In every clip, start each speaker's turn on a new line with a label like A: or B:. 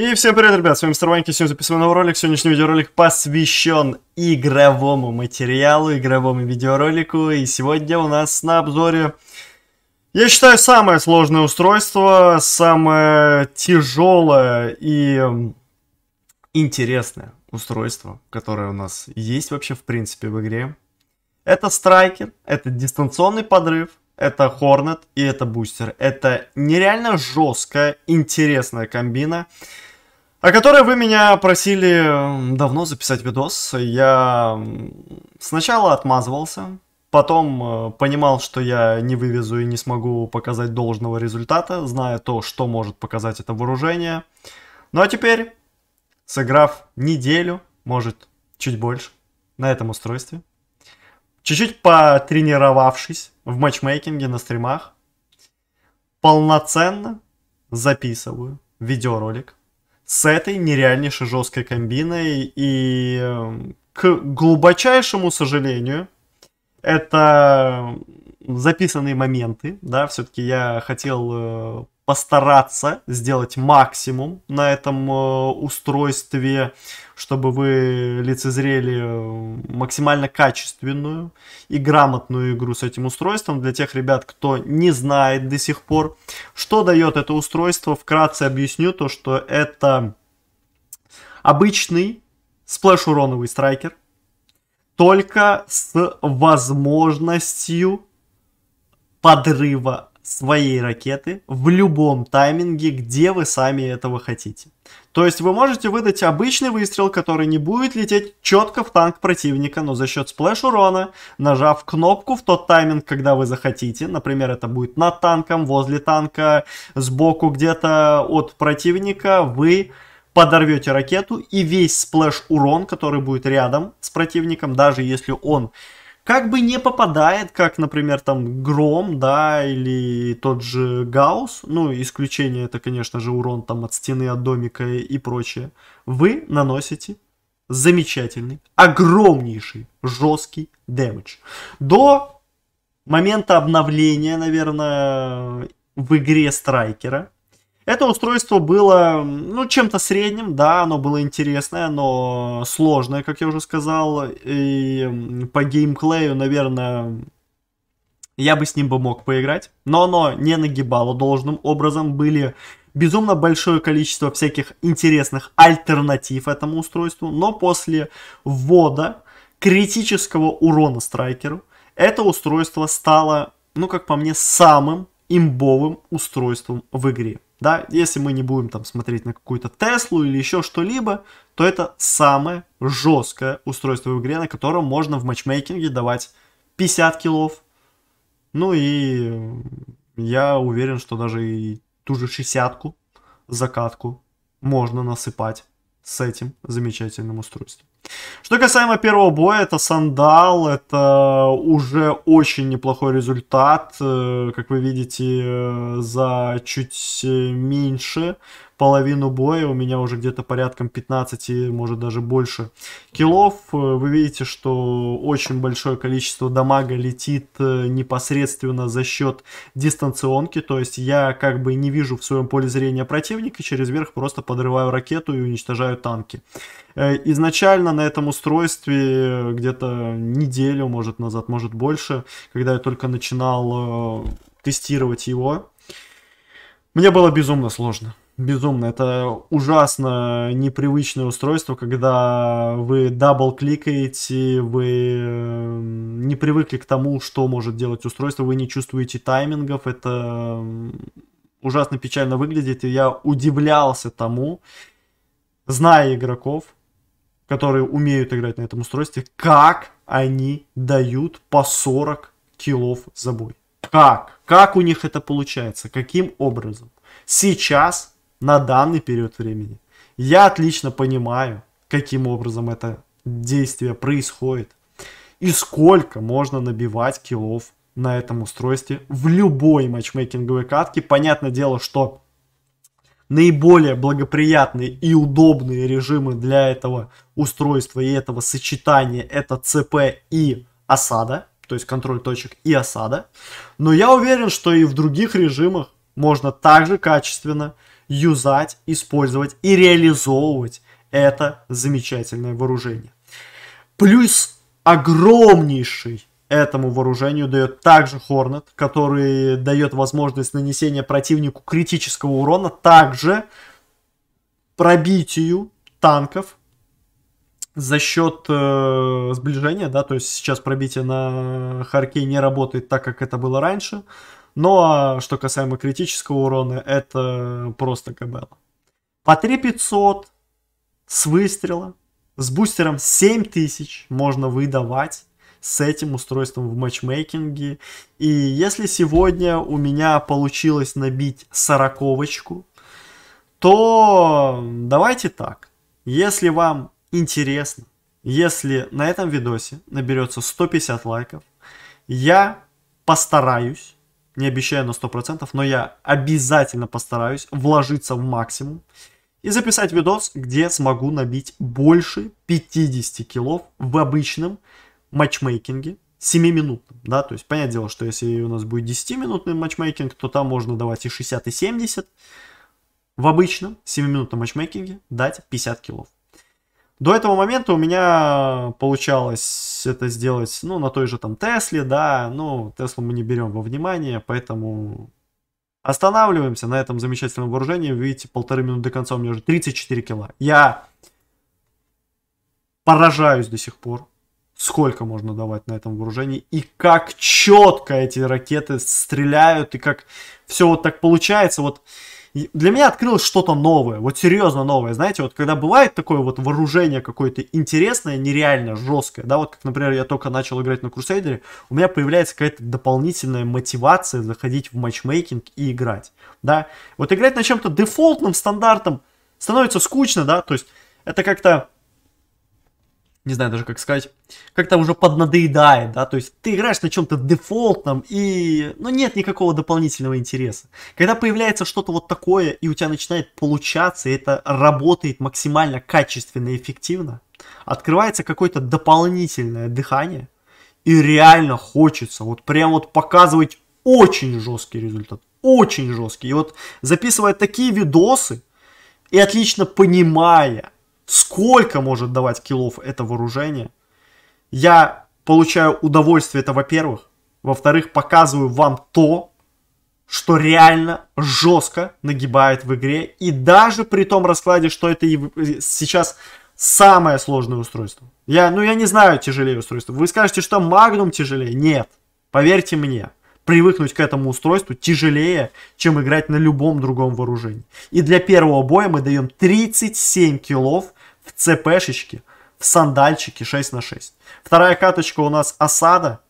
A: И всем привет, ребят, с вами Мистер Ваньки, сегодня записываем новый ролик. Сегодняшний видеоролик посвящен игровому материалу, игровому видеоролику. И сегодня у нас на обзоре, я считаю, самое сложное устройство, самое тяжелое и интересное устройство, которое у нас есть вообще в принципе в игре. Это страйкер, это дистанционный подрыв, это Хорнет и это бустер. Это нереально жесткая, интересная комбина о которой вы меня просили давно записать видос. Я сначала отмазывался, потом э, понимал, что я не вывезу и не смогу показать должного результата, зная то, что может показать это вооружение. Ну а теперь, сыграв неделю, может чуть больше, на этом устройстве, чуть-чуть потренировавшись в матчмейкинге на стримах, полноценно записываю видеоролик с этой нереальнейшей жесткой комбиной. И эм, к глубочайшему сожалению, это эм, записанные моменты, да, все-таки я хотел э, постараться сделать максимум на этом э, устройстве, чтобы вы лицезрели э, максимально качественную и грамотную игру с этим устройством для тех ребят, кто не знает до сих пор. Что дает это устройство? Вкратце объясню то, что это обычный сплэш-уроновый страйкер, только с возможностью подрыва своей ракеты в любом тайминге, где вы сами этого хотите. То есть вы можете выдать обычный выстрел, который не будет лететь четко в танк противника, но за счет сплэш урона, нажав кнопку в тот тайминг, когда вы захотите, например, это будет над танком, возле танка, сбоку где-то от противника, вы подорвете ракету и весь сплэш урон, который будет рядом с противником, даже если он как бы не попадает, как, например, там Гром, да, или тот же Гаус, ну, исключение это, конечно же, урон там от стены, от домика и прочее, вы наносите замечательный, огромнейший, жесткий дэмэдж. До момента обновления, наверное, в игре Страйкера, это устройство было, ну, чем-то средним, да, оно было интересное, но сложное, как я уже сказал, и по геймплею, наверное, я бы с ним бы мог поиграть, но оно не нагибало должным образом, были безумно большое количество всяких интересных альтернатив этому устройству, но после ввода критического урона страйкеру, это устройство стало, ну как по мне, самым имбовым устройством в игре. Да, если мы не будем там смотреть на какую-то Теслу или еще что-либо, то это самое жесткое устройство в игре, на котором можно в матчмейкинге давать 50 килов. Ну и я уверен, что даже и ту же 60 закатку можно насыпать с этим замечательным устройством. Что касаемо первого боя, это сандал, это уже очень неплохой результат, э, как вы видите, э, за чуть э, меньше половину боя. У меня уже где-то порядком 15, может даже больше киллов. Э, вы видите, что очень большое количество дамага летит э, непосредственно за счет дистанционки. То есть я как бы не вижу в своем поле зрения противника, через верх просто подрываю ракету и уничтожаю танки. Э, изначально на этом устройстве где-то неделю, может, назад, может, больше, когда я только начинал тестировать его, мне было безумно сложно. Безумно. Это ужасно непривычное устройство, когда вы дабл-кликаете, вы эм, не привыкли к тому, что может делать устройство, вы не чувствуете таймингов. Это эм, ужасно печально выглядит, и я удивлялся тому, зная игроков, которые умеют играть на этом устройстве, как они дают по 40 килов за бой. Как? Как у них это получается? Каким образом? Сейчас на данный период времени. Я отлично понимаю, каким образом это действие происходит и сколько можно набивать киллов на этом устройстве в любой матчмейкинговой катке. Понятное дело, что наиболее благоприятные и удобные режимы для этого устройства и этого сочетания это ЦП и осада, то есть контроль точек и осада. Но я уверен, что и в других режимах можно также качественно юзать, использовать и реализовывать это замечательное вооружение. Плюс огромнейший этому вооружению дает также Хорнет, который дает возможность нанесения противнику критического урона, также пробитию танков за счет э, сближения, да, то есть сейчас пробитие на Харке не работает так, как это было раньше, ну а что касаемо критического урона, это просто кабела. По 3500 с выстрела, с бустером 7000 можно выдавать с этим устройством в матчмейкинге. И если сегодня у меня получилось набить сороковочку, то давайте так. Если вам интересно, если на этом видосе наберется 150 лайков, я постараюсь не обещаю на 100%, но я обязательно постараюсь вложиться в максимум и записать видос, где смогу набить больше 50 килов в обычном матчмейкинге 7 минутном, да, то есть понятное дело, что если у нас будет 10-минутный матчмейкинг, то там можно давать и 60, и 70, в обычном 7-минутном матчмейкинге дать 50 килов. До этого момента у меня получалось это сделать, ну, на той же там Тесле, да, ну, Теслу мы не берем во внимание, поэтому останавливаемся на этом замечательном вооружении. Видите, полторы минуты до конца у меня уже 34 кило. Я поражаюсь до сих пор, сколько можно давать на этом вооружении, и как четко эти ракеты стреляют, и как все вот так получается. Вот для меня открылось что-то новое, вот серьезно новое, знаете, вот когда бывает такое вот вооружение какое-то интересное, нереально жесткое, да, вот как, например, я только начал играть на Крусейдере, у меня появляется какая-то дополнительная мотивация заходить в матчмейкинг и играть, да, вот играть на чем-то дефолтным стандартом становится скучно, да, то есть это как-то не знаю даже как сказать, как-то уже поднадоедает, да, то есть ты играешь на чем-то дефолтном и, ну, нет никакого дополнительного интереса. Когда появляется что-то вот такое и у тебя начинает получаться, и это работает максимально качественно и эффективно, открывается какое-то дополнительное дыхание, и реально хочется вот прям вот показывать очень жесткий результат, очень жесткий. И вот записывая такие видосы и отлично понимая, сколько может давать киллов это вооружение. Я получаю удовольствие, это во-первых. Во-вторых, показываю вам то, что реально жестко нагибает в игре. И даже при том раскладе, что это сейчас самое сложное устройство. Я, ну, я не знаю тяжелее устройство. Вы скажете, что Magnum тяжелее? Нет. Поверьте мне, привыкнуть к этому устройству тяжелее, чем играть на любом другом вооружении. И для первого боя мы даем 37 киллов в ЦПшечке, в сандальчике 6 на 6. Вторая каточка у нас осада.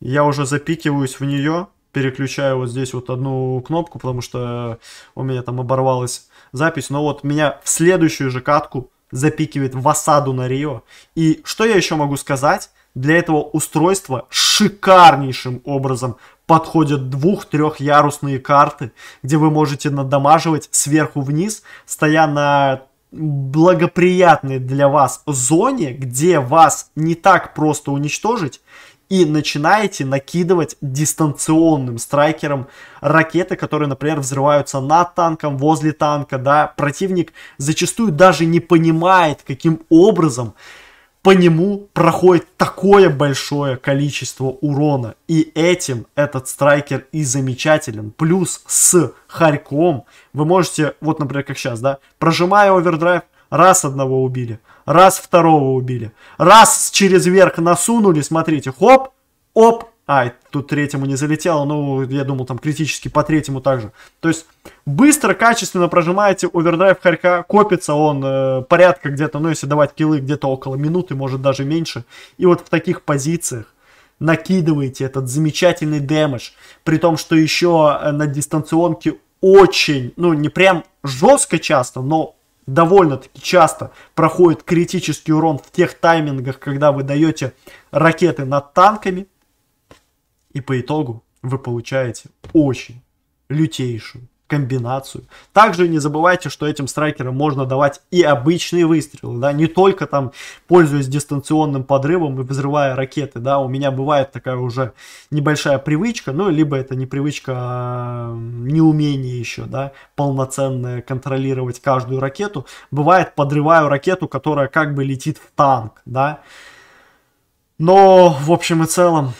A: Я уже запикиваюсь в нее, переключаю вот здесь вот одну кнопку, потому что у меня там оборвалась запись. Но вот меня в следующую же катку запикивает в осаду на Рио. И что я еще могу сказать? Для этого устройства шикарнейшим образом подходят двух-трехярусные карты, где вы можете надамаживать сверху вниз, стоя на благоприятной для вас зоне, где вас не так просто уничтожить, и начинаете накидывать дистанционным страйкером ракеты, которые, например, взрываются над танком, возле танка, да, противник зачастую даже не понимает, каким образом по нему проходит такое большое количество урона. И этим этот страйкер и замечателен. Плюс с Харьком вы можете, вот, например, как сейчас, да, прожимая овердрайв, раз одного убили, раз второго убили, раз через верх насунули, смотрите, хоп, оп, а, тут третьему не залетело, ну, я думал, там критически по третьему также. То есть быстро, качественно прожимаете овердрайв Харька, копится он э, порядка где-то, ну, если давать килы, где-то около минуты, может даже меньше. И вот в таких позициях накидываете этот замечательный дэмэдж, при том, что еще э, на дистанционке очень, ну, не прям жестко часто, но довольно-таки часто проходит критический урон в тех таймингах, когда вы даете ракеты над танками. И по итогу вы получаете очень лютейшую комбинацию. Также не забывайте, что этим страйкерам можно давать и обычные выстрелы, да, не только там пользуясь дистанционным подрывом и взрывая ракеты, да, у меня бывает такая уже небольшая привычка, ну, либо это не привычка, а неумение еще, да, полноценное контролировать каждую ракету. Бывает, подрываю ракету, которая как бы летит в танк, да, но, в общем и целом,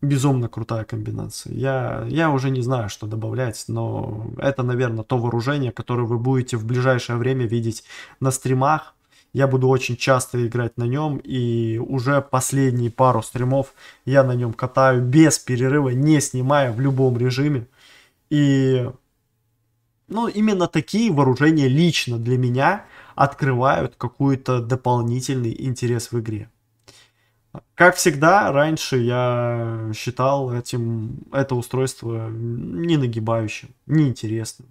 A: безумно крутая комбинация. Я, я уже не знаю, что добавлять, но это, наверное, то вооружение, которое вы будете в ближайшее время видеть на стримах. Я буду очень часто играть на нем, и уже последние пару стримов я на нем катаю без перерыва, не снимая в любом режиме. И ну, именно такие вооружения лично для меня открывают какой-то дополнительный интерес в игре. Как всегда, раньше я считал этим, это устройство не нагибающим, неинтересным.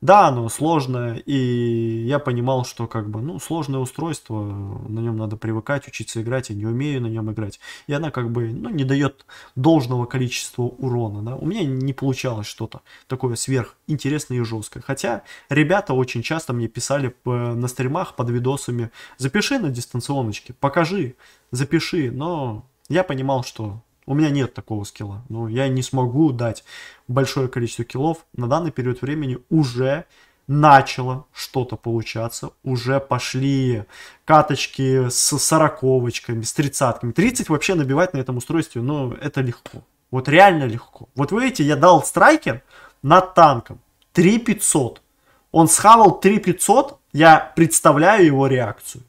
A: Да, оно сложное, и я понимал, что как бы, ну, сложное устройство, на нем надо привыкать, учиться играть, я не умею на нем играть. И она как бы, ну, не дает должного количества урона, да. У меня не получалось что-то такое сверхинтересное и жесткое. Хотя ребята очень часто мне писали на стримах под видосами, запиши на дистанционочке, покажи, запиши, но я понимал, что у меня нет такого скилла. Ну, я не смогу дать большое количество киллов. На данный период времени уже начало что-то получаться, уже пошли каточки с сороковочками, с тридцатками. 30 вообще набивать на этом устройстве, ну, это легко. Вот реально легко. Вот вы видите, я дал страйкер над танком 3500. Он схавал 3500, я представляю его реакцию.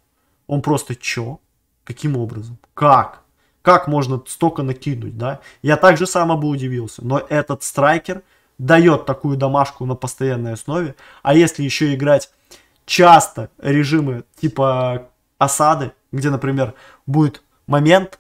A: Он просто, чё? Каким образом? Как? Как можно столько накинуть, да? Я также сам бы удивился. Но этот страйкер дает такую домашку на постоянной основе. А если еще играть часто режимы типа осады, где, например, будет момент,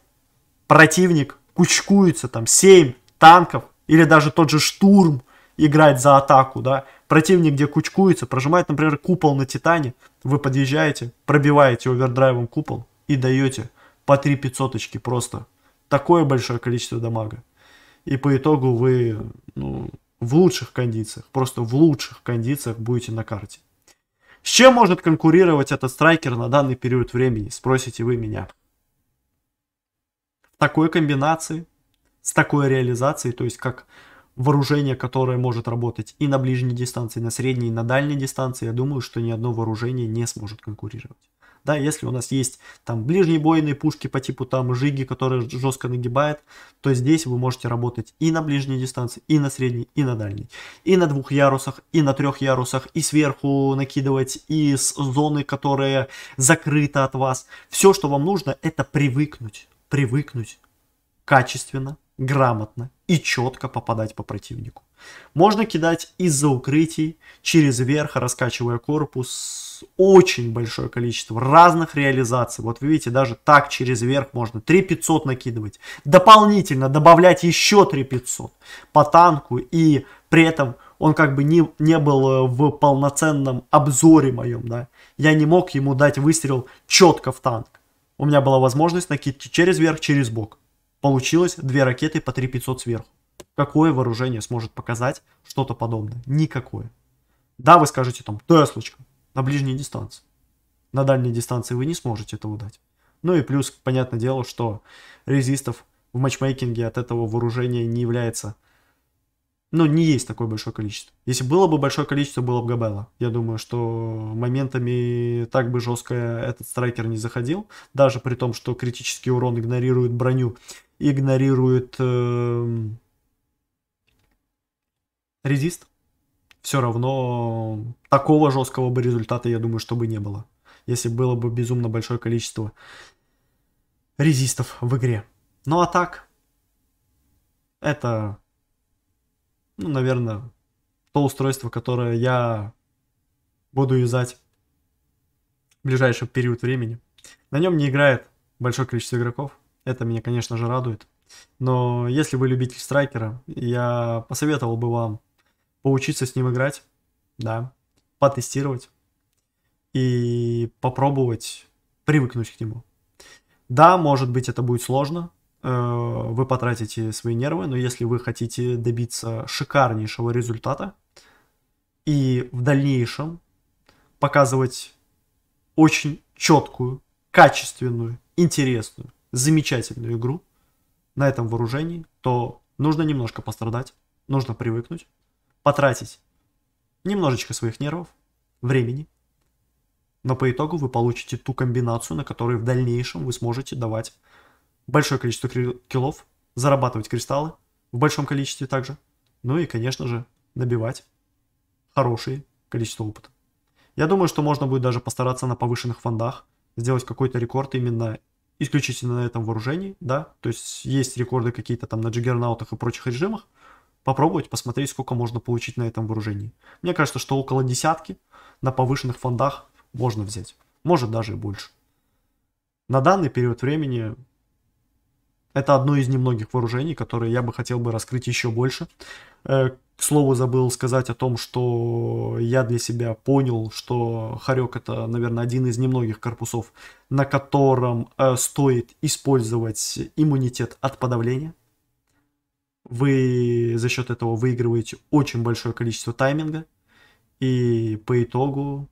A: противник кучкуется, там 7 танков или даже тот же штурм играть за атаку, да, противник, где кучкуется, прожимает, например, купол на Титане, вы подъезжаете, пробиваете овердрайвом купол и даете по 3 500 просто. Такое большое количество дамага. И по итогу вы ну, в лучших кондициях, просто в лучших кондициях будете на карте. С чем может конкурировать этот страйкер на данный период времени, спросите вы меня. В такой комбинации, с такой реализацией, то есть как вооружение, которое может работать и на ближней дистанции, и на средней, и на дальней дистанции, я думаю, что ни одно вооружение не сможет конкурировать. Да, если у нас есть там ближнебойные пушки по типу там жиги, которые жестко нагибает, то здесь вы можете работать и на ближней дистанции, и на средней, и на дальней. И на двух ярусах, и на трех ярусах, и сверху накидывать, и с зоны, которая закрыта от вас. Все, что вам нужно, это привыкнуть. Привыкнуть качественно, грамотно и четко попадать по противнику. Можно кидать из-за укрытий, через верх, раскачивая корпус. Очень большое количество разных реализаций. Вот вы видите, даже так через верх можно 3500 накидывать. Дополнительно добавлять еще 3500 по танку. И при этом он как бы не, не был э, в полноценном обзоре моем. Да? Я не мог ему дать выстрел четко в танк. У меня была возможность накидки через верх, через бок. Получилось две ракеты по 3500 сверху. Какое вооружение сможет показать что-то подобное? Никакое. Да, вы скажете там Теслочка на ближней дистанции. На дальней дистанции вы не сможете этого дать. Ну и плюс, понятное дело, что резистов в матчмейкинге от этого вооружения не является... Ну, не есть такое большое количество. Если было бы большое количество, было бы Габелла. Я думаю, что моментами так бы жестко этот страйкер не заходил. Даже при том, что критический урон игнорирует броню, игнорирует... Э резист, все равно такого жесткого бы результата, я думаю, чтобы не было. Если было бы безумно большое количество резистов в игре. Ну а так, это, ну, наверное, то устройство, которое я буду юзать в ближайший период времени. На нем не играет большое количество игроков. Это меня, конечно же, радует. Но если вы любитель страйкера, я посоветовал бы вам поучиться с ним играть, да, потестировать и попробовать привыкнуть к нему. Да, может быть, это будет сложно, э, вы потратите свои нервы, но если вы хотите добиться шикарнейшего результата и в дальнейшем показывать очень четкую, качественную, интересную, замечательную игру на этом вооружении, то нужно немножко пострадать, нужно привыкнуть, потратить немножечко своих нервов, времени, но по итогу вы получите ту комбинацию, на которой в дальнейшем вы сможете давать большое количество килов, зарабатывать кристаллы в большом количестве также, ну и, конечно же, набивать хорошее количество опыта. Я думаю, что можно будет даже постараться на повышенных фондах сделать какой-то рекорд именно исключительно на этом вооружении, да, то есть есть рекорды какие-то там на джиггернаутах и прочих режимах, попробовать, посмотреть, сколько можно получить на этом вооружении. Мне кажется, что около десятки на повышенных фондах можно взять. Может даже и больше. На данный период времени это одно из немногих вооружений, которые я бы хотел бы раскрыть еще больше. Э, к слову, забыл сказать о том, что я для себя понял, что Харек это, наверное, один из немногих корпусов, на котором э, стоит использовать иммунитет от подавления. Вы за счет этого выигрываете очень большое количество тайминга. И по итогу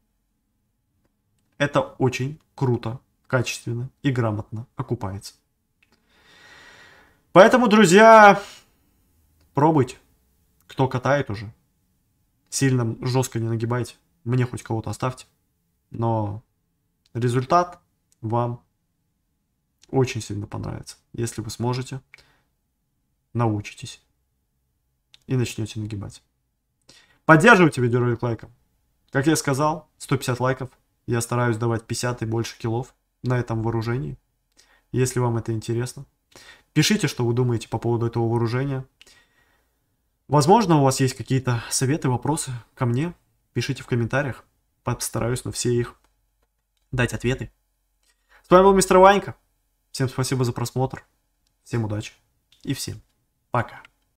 A: это очень круто, качественно и грамотно окупается. Поэтому, друзья, пробуйте. Кто катает уже. Сильно жестко не нагибайте. Мне хоть кого-то оставьте. Но результат вам очень сильно понравится, если вы сможете научитесь и начнете нагибать. Поддерживайте видеоролик лайком. Как я сказал, 150 лайков. Я стараюсь давать 50 и больше килов на этом вооружении, если вам это интересно. Пишите, что вы думаете по поводу этого вооружения. Возможно, у вас есть какие-то советы, вопросы ко мне. Пишите в комментариях. Постараюсь на все их дать ответы. С вами был мистер Ванька. Всем спасибо за просмотр. Всем удачи и всем Пока.